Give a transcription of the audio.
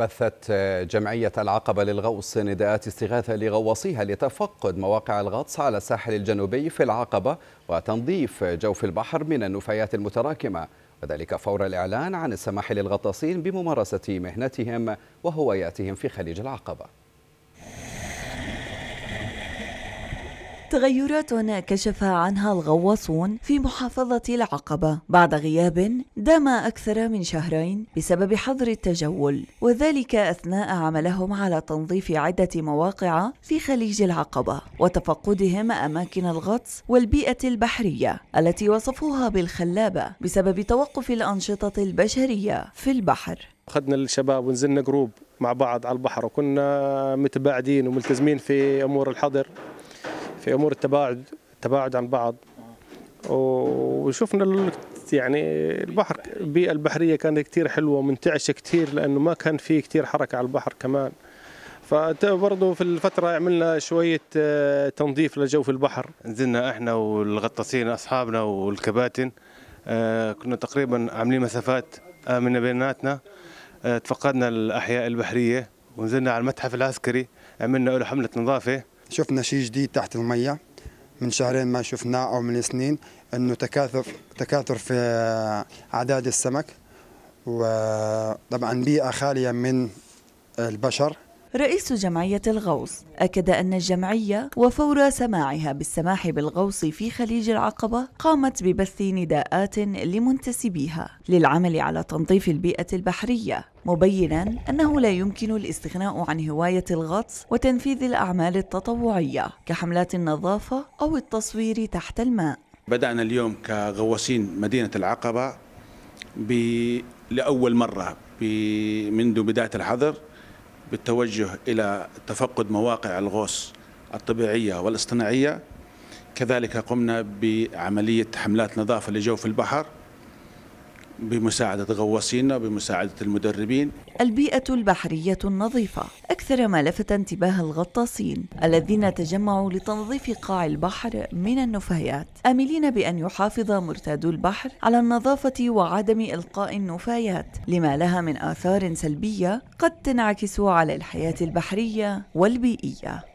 بثت جمعية العقبة للغوص نداءات استغاثة لغواصيها لتفقد مواقع الغطس على الساحل الجنوبي في العقبة وتنظيف جوف البحر من النفايات المتراكمة وذلك فور الإعلان عن السماح للغطاسين بممارسة مهنتهم وهواياتهم في خليج العقبة تغيرات كشف عنها الغواصون في محافظة العقبة بعد غياب دام أكثر من شهرين بسبب حظر التجول وذلك أثناء عملهم على تنظيف عدة مواقع في خليج العقبة وتفقدهم أماكن الغطس والبيئة البحرية التي وصفوها بالخلابة بسبب توقف الأنشطة البشرية في البحر أخذنا الشباب ونزلنا جروب مع بعض على البحر وكنا متباعدين وملتزمين في أمور الحظر في امور التباعد التباعد عن بعض وشفنا يعني البحر البيئه البحريه كانت كثير حلوه ومنتعشه كثير لانه ما كان في كثير حركه على البحر كمان فبرضه في الفترة عملنا شوية آه، تنظيف لجو في البحر نزلنا احنا والغطاسين اصحابنا والكباتن آه، كنا تقريبا عاملين مسافات آمنة آه، بيناتنا تفقدنا الأحياء البحرية ونزلنا على المتحف العسكري عملنا له حملة نظافة شفنا شيء جديد تحت المية من شهرين ما شفناه أو من سنين أنه تكاثر تكاثر في أعداد السمك وطبعا بيئة خالية من البشر رئيس جمعية الغوص أكد أن الجمعية وفور سماعها بالسماح بالغوص في خليج العقبة قامت ببث نداءات لمنتسبيها للعمل على تنظيف البيئة البحرية مبينا أنه لا يمكن الاستغناء عن هواية الغطس وتنفيذ الأعمال التطوعية كحملات النظافة أو التصوير تحت الماء بدأنا اليوم كغواصين مدينة العقبة ب... لأول مرة ب... منذ بداية الحظر بالتوجه إلى تفقد مواقع الغوص الطبيعية والاصطناعية كذلك قمنا بعملية حملات نظافة لجوف البحر بمساعدة غواصينا بمساعدة المدربين البيئة البحرية النظيفة أكثر ما لفت انتباه الغطاسين الذين تجمعوا لتنظيف قاع البحر من النفايات آملين بأن يحافظ مرتادو البحر على النظافة وعدم إلقاء النفايات لما لها من آثار سلبية قد تنعكس على الحياة البحرية والبيئية